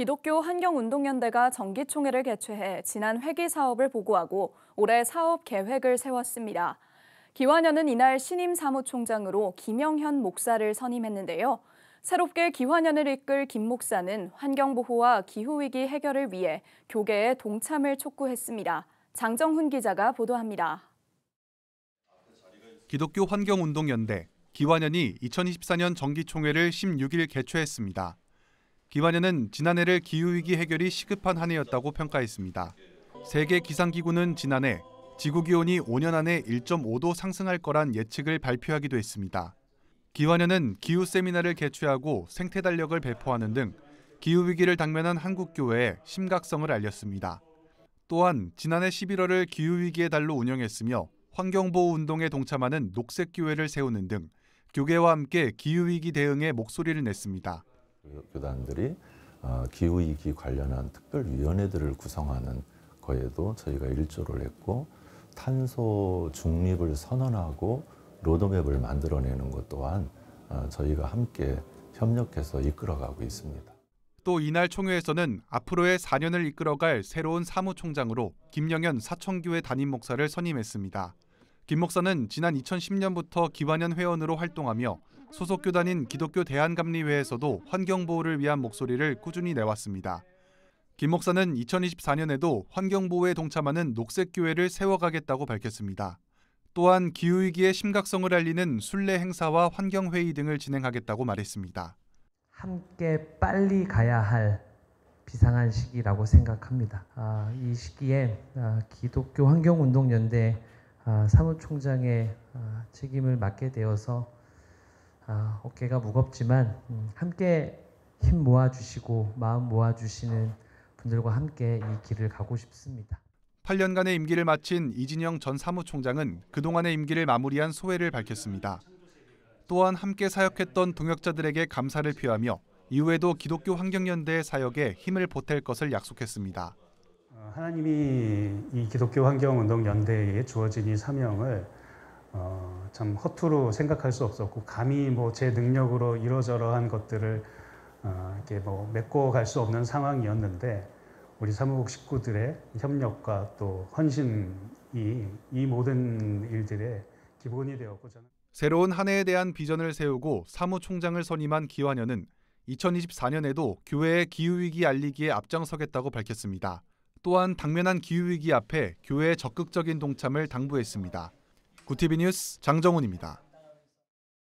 기독교 환경운동연대가 정기총회를 개최해 지난 회기 사업을 보고하고 올해 사업 계획을 세웠습니다. 기환연은 이날 신임 사무총장으로 김영현 목사를 선임했는데요. 새롭게 기환연을 이끌 김 목사는 환경보호와 기후위기 해결을 위해 교계에 동참을 촉구했습니다. 장정훈 기자가 보도합니다. 기독교 환경운동연대 기환연이 2024년 정기총회를 16일 개최했습니다. 기마녀은 지난해를 기후위기 해결이 시급한 한 해였다고 평가했습니다. 세계 기상기구는 지난해 지구 기온이 5년 안에 1.5도 상승할 거란 예측을 발표하기도 했습니다. 기화녀은 기후 세미나를 개최하고 생태 달력을 배포하는 등 기후 위기를 당면한 한국 교회의 심각성을 알렸습니다. 또한 지난해 11월을 기후 위기의 달로 운영했으며 환경보호 운동에 동참하는 녹색 교회를 세우는 등 교계와 함께 기후 위기 대응에 목소리를 냈습니다. 교단들이 어, 기후위기 관련한 특별위원회들을 구성하는 거에도 저희가 일조를 했고 탄소 중립을 선언하고 로드맵을 만들어내는 것 또한 어, 저희가 함께 협력해서 이끌어가고 있습니다. 또 이날 총회에서는 앞으로의 4년을 이끌어갈 새로운 사무총장으로 김영현 사천교회 담임 목사를 선임했습니다. 김 목사는 지난 2010년부터 기관현 회원으로 활동하며 소속 교단인 기독교 대한감리회에서도 환경 보호를 위한 목소리를 꾸준히 내왔습니다. 김 목사는 2024년에도 환경 보호에 동참하는 녹색 교회를 세워가겠다고 밝혔습니다. 또한 기후 위기의 심각성을 알리는 순례 행사와 환경 회의 등을 진행하겠다고 말했습니다. 함께 빨리 가야 할 비상한 시기라고 생각합니다. 아, 이 시기에 아, 기독교 환경운동연대 아, 사무총장의 아, 책임을 맡게 되어서 아, 어깨가 무겁지만 음, 함께 힘 모아주시고 마음 모아주시는 분들과 함께 이 길을 가고 싶습니다. 8년간의 임기를 마친 이진영 전 사무총장은 그동안의 임기를 마무리한 소회를 밝혔습니다. 또한 함께 사역했던 동역자들에게 감사를 표하며 이후에도 기독교 환경연대 사역에 힘을 보탤 것을 약속했습니다. 어, 하나님이 이 기독교 환경운동연대에 주어진 이 사명을 어, 참 허투루 생각할 수 없었고 감히 뭐 제 능력으로 이러저러한 것들을 어, 이렇게 뭐 메꿔 갈수 없는 상황이었는데 우리 사무국 식구들의 협력과 또 헌신이 이 모든 일들의 기본이 되었고 저는 새로운 한 해에 대한 비전을 세우고 사무총장을 선임한 기완현은 2024년에도 교회의 기후위기 알리기에 앞장서겠다고 밝혔습니다. 또한 당면한 기후위기 앞에 교회의 적극적인 동참을 당부했습니다. 구티비 뉴스 장정훈입니다.